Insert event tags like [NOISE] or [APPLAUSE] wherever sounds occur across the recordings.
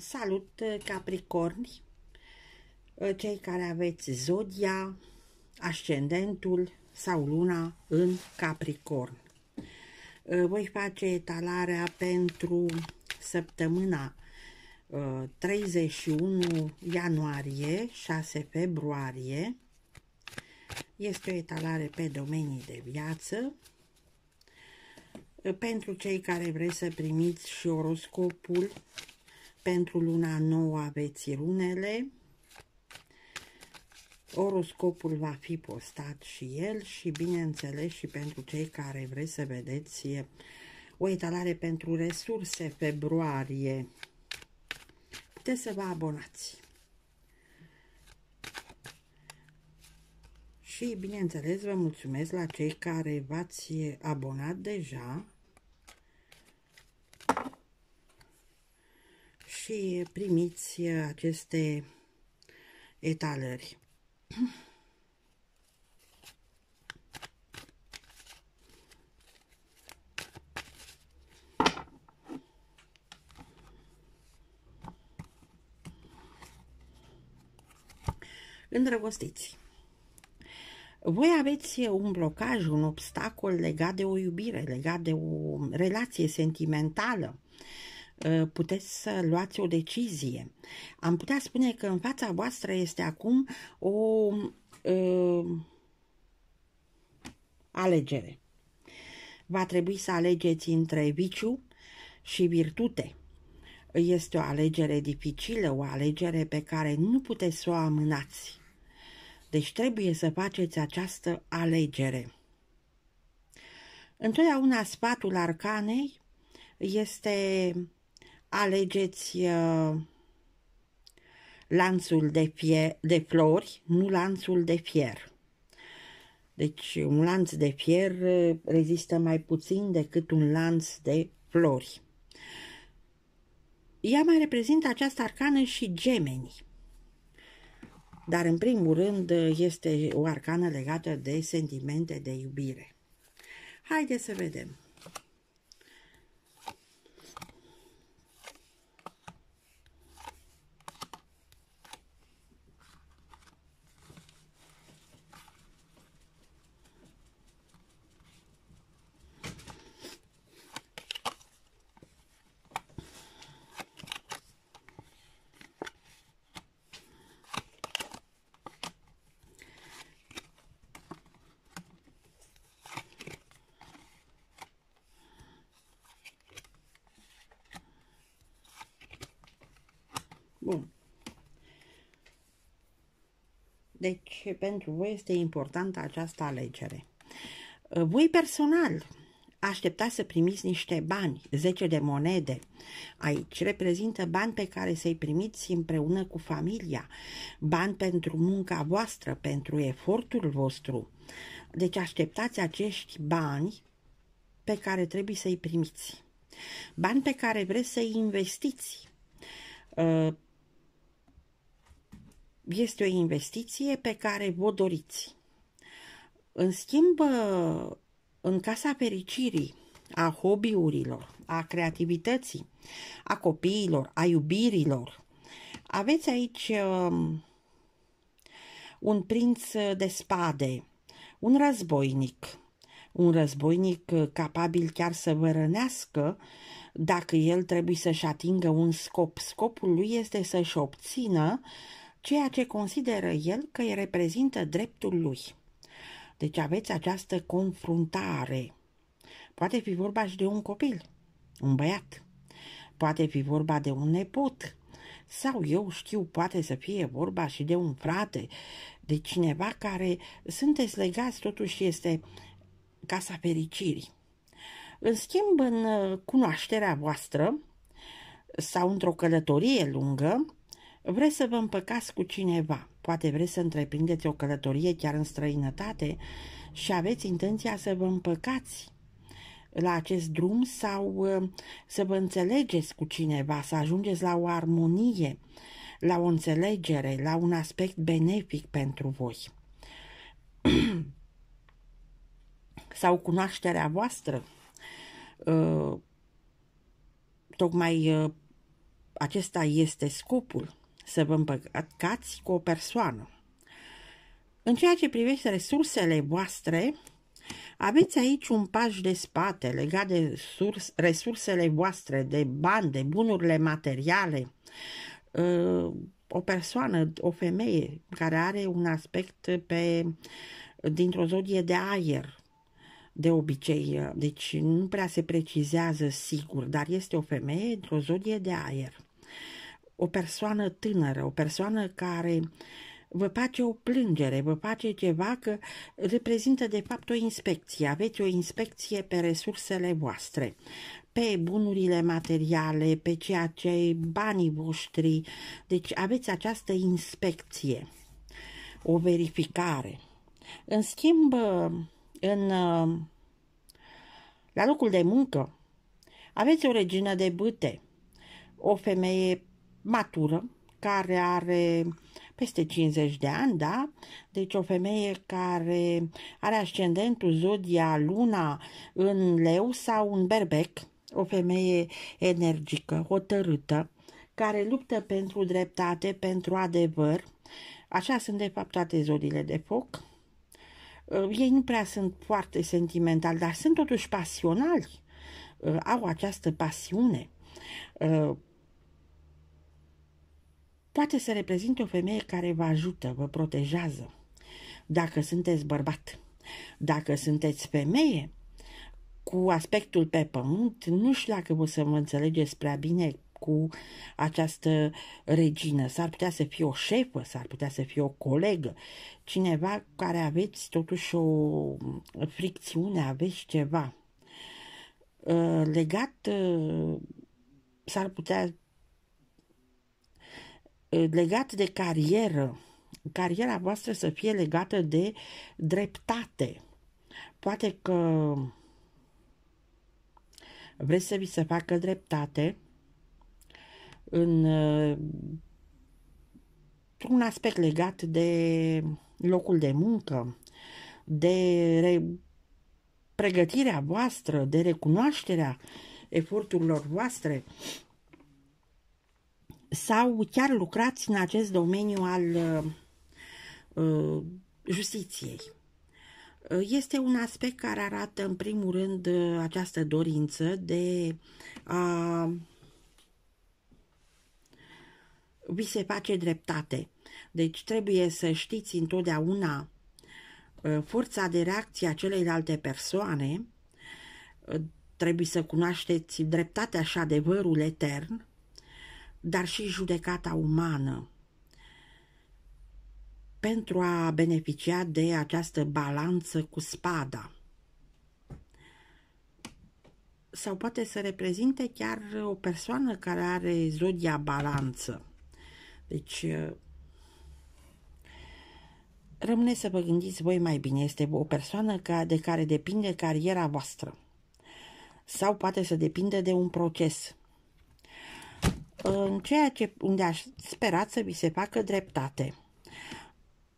Salut uh, Capricorni, uh, cei care aveți zodia, ascendentul sau luna în Capricorn. Uh, voi face etalarea pentru săptămâna 31 ianuarie, 6 februarie. Este o etalare pe domenii de viață. Pentru cei care vreți să primiți și oroscopul pentru luna nouă aveți runele. Oroscopul va fi postat și el și bineînțeles și pentru cei care vreți să vedeți o etalare pentru resurse februarie. Puteți să vă abonați. Și bineînțeles vă mulțumesc la cei care v-ați abonat deja și primiți aceste etalări. Îndrăgostiți. Voi aveți un blocaj, un obstacol legat de o iubire, legat de o relație sentimentală, Uh, puteți să luați o decizie. Am putea spune că în fața voastră este acum o uh, alegere. Va trebui să alegeți între viciu și virtute. Este o alegere dificilă, o alegere pe care nu puteți să o amânați. Deci trebuie să faceți această alegere. Întotdeauna sfatul arcanei este alegeți uh, lanțul de, fie, de flori, nu lanțul de fier. Deci un lanț de fier uh, rezistă mai puțin decât un lanț de flori. Ea mai reprezintă această arcană și gemenii. Dar în primul rând uh, este o arcană legată de sentimente de iubire. Haideți să vedem. Bun. Deci, pentru voi este importantă această alegere. Voi personal așteptați să primiți niște bani, 10 de monede. Aici reprezintă bani pe care să-i primiți împreună cu familia, bani pentru munca voastră, pentru efortul vostru. Deci așteptați acești bani pe care trebuie să-i primiți. Bani pe care vreți să-i investiți ă, este o investiție pe care vă doriți. În schimb, în casa fericirii, a hobby-urilor, a creativității, a copiilor, a iubirilor, aveți aici um, un prinț de spade, un războinic, un războinic uh, capabil chiar să vă rănească dacă el trebuie să-și atingă un scop. Scopul lui este să-și obțină uh, ceea ce consideră el că îi reprezintă dreptul lui. Deci aveți această confruntare. Poate fi vorba și de un copil, un băiat, poate fi vorba de un nepot, sau eu știu, poate să fie vorba și de un frate, de cineva care sunteți legați, totuși este casa fericirii. În schimb, în uh, cunoașterea voastră sau într-o călătorie lungă, Vreți să vă împăcați cu cineva, poate vreți să întreprindeți o călătorie chiar în străinătate și aveți intenția să vă împăcați la acest drum sau ă, să vă înțelegeți cu cineva, să ajungeți la o armonie, la o înțelegere, la un aspect benefic pentru voi. [CLEARS THROAT] sau cunoașterea voastră, ă, tocmai ă, acesta este scopul să vă împăcați cu o persoană. În ceea ce privește resursele voastre, aveți aici un paș de spate legat de surs, resursele voastre, de bani, de bunurile materiale. Uh, o persoană, o femeie care are un aspect pe, dintr-o zodie de aer, de obicei, uh, deci nu prea se precizează sigur, dar este o femeie într-o zodie de aer o persoană tânără, o persoană care vă face o plângere, vă face ceva că reprezintă de fapt o inspecție. Aveți o inspecție pe resursele voastre, pe bunurile materiale, pe ceea ce banii voștri. Deci aveți această inspecție, o verificare. În schimb, în, la locul de muncă, aveți o regină de bâte, o femeie matură, care are peste 50 de ani, da? Deci o femeie care are ascendentul Zodia Luna în leu sau în berbec, o femeie energică, hotărâtă, care luptă pentru dreptate, pentru adevăr. Așa sunt de fapt toate zodiile de foc. Uh, ei nu prea sunt foarte sentimentali, dar sunt totuși pasionali. Uh, au această pasiune uh, poate să reprezinte o femeie care vă ajută, vă protejează. Dacă sunteți bărbat, dacă sunteți femeie, cu aspectul pe pământ, nu știu dacă o să mă înțelegeți prea bine cu această regină. S-ar putea să fie o șefă, s-ar putea să fie o colegă, cineva care aveți totuși o fricțiune, aveți ceva ă, legat ă, s-ar putea Uh, legat de carieră, cariera voastră să fie legată de dreptate. Poate că vreți să vi se facă dreptate în uh, un aspect legat de locul de muncă, de pregătirea voastră, de recunoașterea eforturilor voastre, sau chiar lucrați în acest domeniu al uh, uh, justiției. Uh, este un aspect care arată, în primul rând, această dorință de a vi se face dreptate. Deci trebuie să știți întotdeauna forța de reacție a celelalte persoane, trebuie să cunoașteți dreptatea și adevărul etern, dar și judecata umană. Pentru a beneficia de această balanță cu spada. Sau poate să reprezinte chiar o persoană care are zodia balanță. Deci, rămâne să vă gândiți voi mai bine. Este o persoană de care depinde cariera voastră. Sau poate să depinde de un proces în ceea ce unde aș spera să vi se facă dreptate.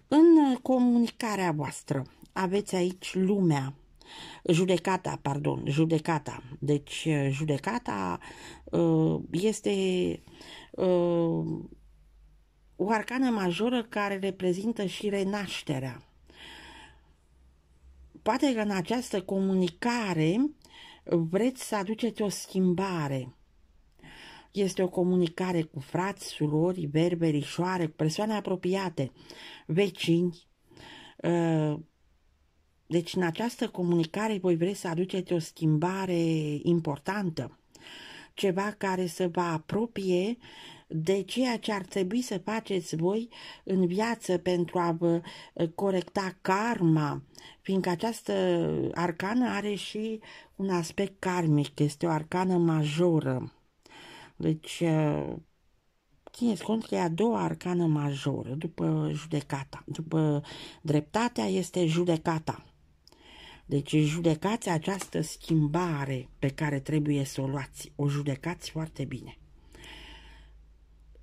În comunicarea voastră aveți aici lumea, judecata, pardon, judecata. Deci judecata uh, este uh, o arcană majoră care reprezintă și renașterea. Poate că în această comunicare vreți să aduceți o schimbare este o comunicare cu frați, surori, berberișoare, persoane apropiate, vecini. Uh, deci în această comunicare voi vreți să aduceți o schimbare importantă, ceva care să vă apropie de ceea ce ar trebui să faceți voi în viață pentru a vă uh, corecta karma, fiindcă această arcană are și un aspect karmic, este o arcană majoră. Deci, uh, țineți cont că e a doua arcană majoră după judecata. După dreptatea este judecata. Deci judecați această schimbare pe care trebuie să o luați. O judecați foarte bine.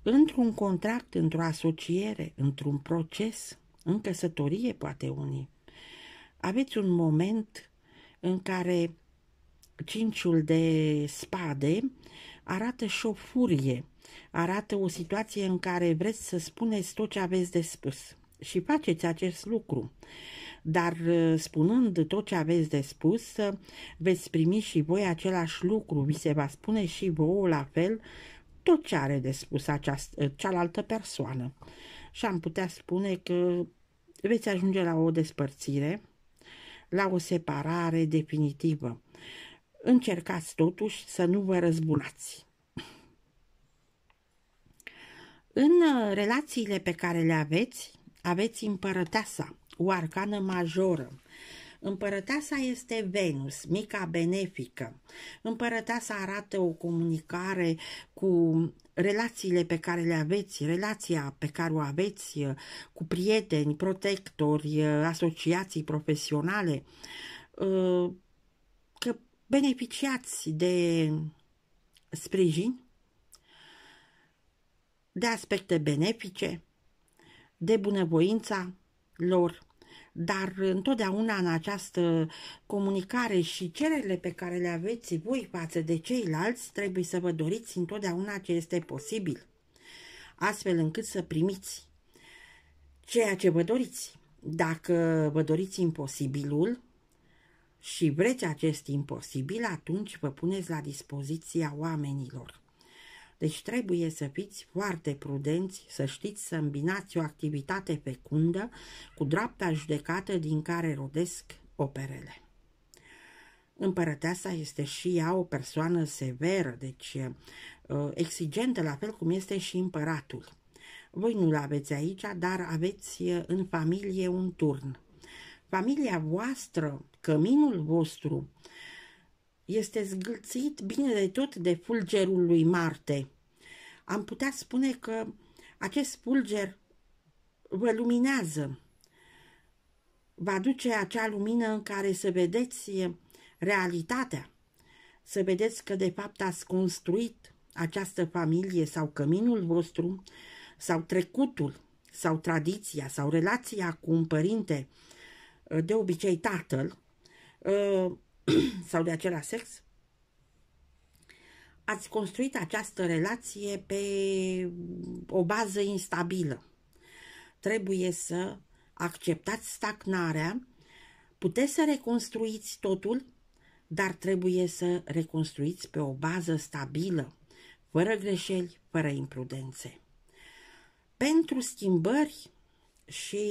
Într-un contract, într-o asociere, într-un proces, în căsătorie poate unii, aveți un moment în care cinciul de spade uh, arată și o furie, arată o situație în care vreți să spuneți tot ce aveți de spus și faceți acest lucru. Dar uh, spunând tot ce aveți de spus, uh, veți primi și voi același lucru, vi se va spune și vouă la fel tot ce are de spus această, uh, cealaltă persoană. Și am putea spune că veți ajunge la o despărțire, la o separare definitivă încercați totuși să nu vă răzbunați. În uh, relațiile pe care le aveți, aveți împărăteasa, o arcană majoră. Împărăteasa este Venus, mica benefică. Împărăteasa arată o comunicare cu relațiile pe care le aveți, relația pe care o aveți uh, cu prieteni, protectori, uh, asociații profesionale beneficiați de sprijin, de aspecte benefice, de bunăvoința lor, dar întotdeauna în această comunicare și cererile pe care le aveți voi față de ceilalți, trebuie să vă doriți întotdeauna ce este posibil, astfel încât să primiți ceea ce vă doriți. Dacă vă doriți imposibilul, și vreți acest imposibil, atunci vă puneți la dispoziția oamenilor. Deci trebuie să fiți foarte prudenți, să știți să îmbinați o activitate fecundă cu dreapta judecată din care rodesc operele. Împărăteasa este și ea o persoană severă, deci uh, exigentă, la fel cum este și împăratul. Voi nu-l aveți aici, dar aveți uh, în familie un turn familia voastră, căminul vostru, este zgâlțit bine de tot de fulgerul lui Marte. Am putea spune că acest fulger vă luminează, vă aduce acea lumină în care să vedeți realitatea, să vedeți că de fapt ați construit această familie sau căminul vostru sau trecutul sau tradiția sau relația cu un părinte de obicei tatăl uh, [CLEARS THROAT] sau de același sex, ați construit această relație pe o bază instabilă. Trebuie să acceptați stagnarea, puteți să reconstruiți totul, dar trebuie să reconstruiți pe o bază stabilă, fără greșeli, fără imprudențe. Pentru schimbări și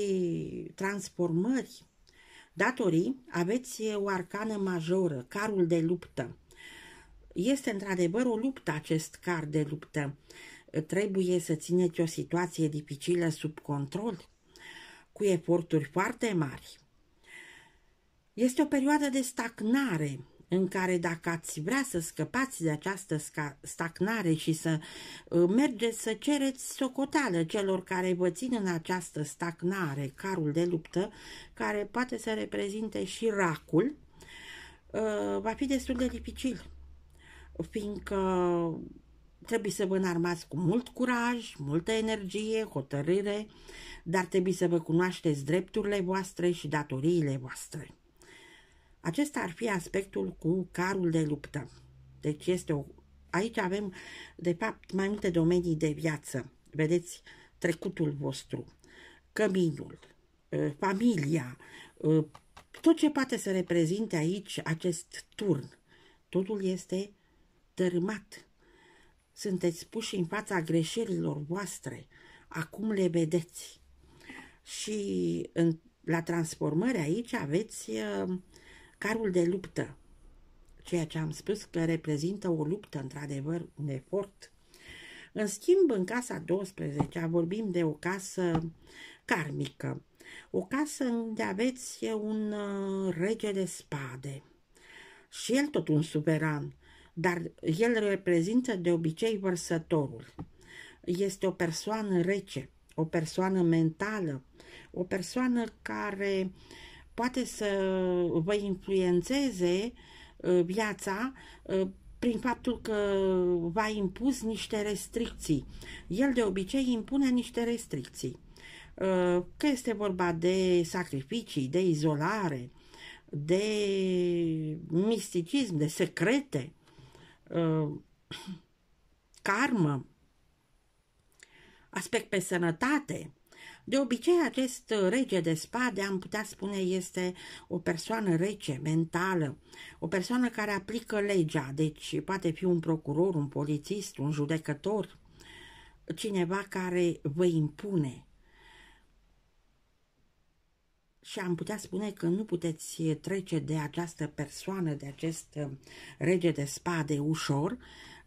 transformări Datorii aveți o arcană majoră, carul de luptă. Este într-adevăr o luptă acest car de luptă. Trebuie să țineți o situație dificilă sub control, cu eforturi foarte mari. Este o perioadă de stagnare, în care dacă ați vrea să scăpați de această stagnare și să uh, mergeți să cereți socoteală celor care vă țin în această stagnare, carul de luptă, care poate să reprezinte și racul, uh, va fi destul de dificil, fiindcă trebuie să vă înarmați cu mult curaj, multă energie, hotărâre, dar trebuie să vă cunoașteți drepturile voastre și datoriile voastre. Acesta ar fi aspectul cu carul de luptă. Deci este o... aici avem, de fapt, mai multe domenii de viață. Vedeți trecutul vostru, căminul, ă, familia, ă, tot ce poate să reprezinte aici acest turn. Totul este dărâmat. Sunteți puși în fața greșelilor voastre. Acum le vedeți. Și în, la transformări aici aveți uh, carul de luptă, ceea ce am spus că reprezintă o luptă, într-adevăr, un efort. În schimb, în casa 12 vorbim de o casă karmică, o casă unde aveți un uh, rege de spade și el tot un suveran, dar el reprezintă de obicei vărsătorul. Este o persoană rece, o persoană mentală, o persoană care uh, poate să vă influențeze uh, viața uh, prin faptul că v-a impus niște restricții. El de obicei impune niște restricții. Uh, că este vorba de sacrificii, de izolare, de misticism, de secrete, [CLEARS THROAT] karmă, aspect pe sănătate, de obicei, acest uh, rege de spade, am putea spune, este o persoană rece, mentală, o persoană care aplică legea, deci poate fi un procuror, un polițist, un judecător, cineva care vă impune. Și am putea spune că nu puteți trece de această persoană, de acest uh, rege de spade ușor,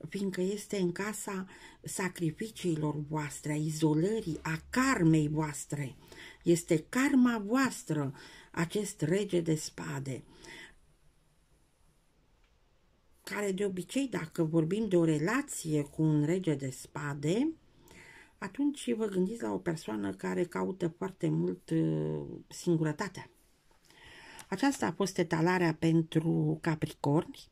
fiindcă este în casa sacrificiilor voastre, a izolării, a karmei voastre. Este karma voastră, acest rege de spade care de obicei, dacă vorbim de o relație cu un rege de spade, atunci vă gândiți la o persoană care caută foarte mult uh, singurătatea. Aceasta a fost etalarea pentru Capricorni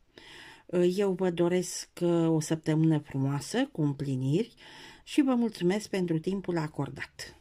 eu vă doresc uh, o săptămână frumoasă, cu împliniri și vă mulțumesc pentru timpul acordat.